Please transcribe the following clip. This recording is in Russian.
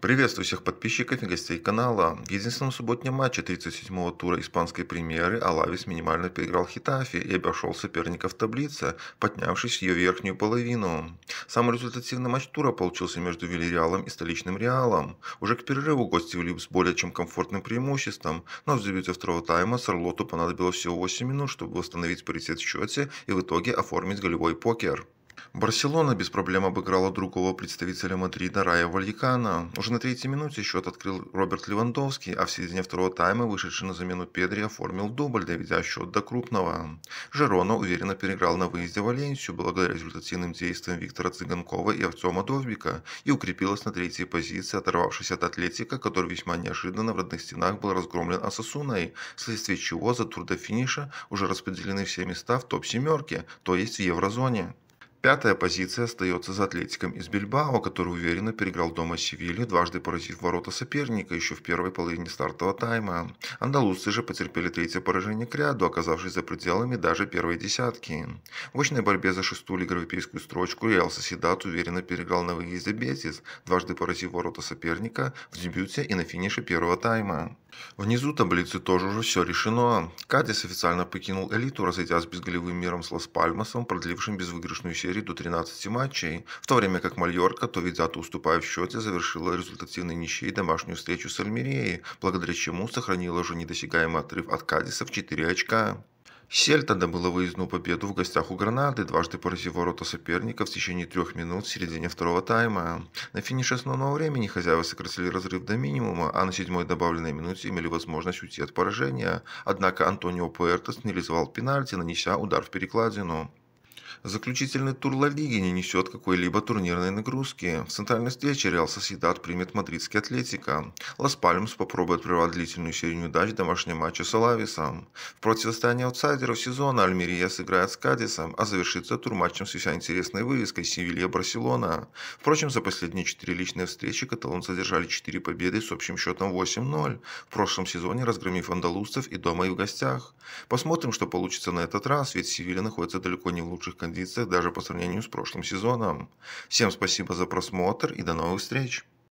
Приветствую всех подписчиков и гостей канала. В единственном субботнем матче 37-го тура испанской премьеры Алавис минимально переиграл Хитафи и обошел соперника в таблице, поднявшись в ее верхнюю половину. Самый результативный матч тура получился между Вильяреалом и столичным Реалом. Уже к перерыву гости вели с более чем комфортным преимуществом, но в дебюте второго тайма Сарлоту понадобилось всего 8 минут, чтобы восстановить паритет в счете и в итоге оформить голевой покер. Барселона без проблем обыграла другого представителя Мадрида Рая Вальякана. Уже на третьей минуте счет открыл Роберт Левандовский, а в середине второго тайма, вышедший на замену Педри, оформил дубль, доведя счет до крупного. Жерона уверенно переиграл на выезде Валенсию благодаря результативным действиям Виктора Цыганкова и Артема Довбика и укрепилась на третьей позиции, оторвавшись от Атлетика, который весьма неожиданно в родных стенах был разгромлен Асасуной, вследствие чего за тур до финиша уже распределены все места в топ-семерке, то есть в еврозоне. Пятая позиция остается за атлетиком из Бильбао, который уверенно переиграл дома Севилья, дважды поразив ворота соперника еще в первой половине стартового тайма. Андалузцы же потерпели третье поражение к ряду, оказавшись за пределами даже первой десятки. В очной борьбе за шестую европейскую строчку Реал Соседат уверенно переиграл на выезде Бетис, дважды поразив ворота соперника в дебюте и на финише первого тайма. Внизу таблицы тоже уже все решено. Кадис официально покинул элиту, разойдясь безголевым миром с Лас-Пальмасом, продлившим безвыигрышную серию череду 13 матчей, в то время как Мальорка, то ведь уступая в счете, завершила результативной ничьей домашнюю встречу с Альмиреей, благодаря чему сохранила уже недосягаемый отрыв от Кадиса в 4 очка. Сельта добыла выездную победу в гостях у Гранады, дважды поразив ворота соперника в течение трех минут в середине второго тайма. На финише основного времени хозяева сократили разрыв до минимума, а на седьмой добавленной минуте имели возможность уйти от поражения. Однако Антонио Пуэрто снилизовал пенальти, нанеся удар в перекладину. Заключительный тур Ла Лиги не несет какой-либо турнирной нагрузки. В центральной встрече Реал Сосидад примет мадридский Атлетика. Лас Пальмс попробует прервать длительную серию неудач в домашнем с Алависом. В противостоянии аутсайдеров сезона Альмерия сыграет с Кадисом, а завершится тур матчем с весьма интересной вывеской Севилья-Барселона. Впрочем, за последние четыре личные встречи каталонцы одержали четыре победы с общим счетом 8-0, в прошлом сезоне разгромив андалузцев и дома и в гостях. Посмотрим, что получится на этот раз, ведь Севилья находится далеко не в лучших кондициях даже по сравнению с прошлым сезоном. Всем спасибо за просмотр и до новых встреч!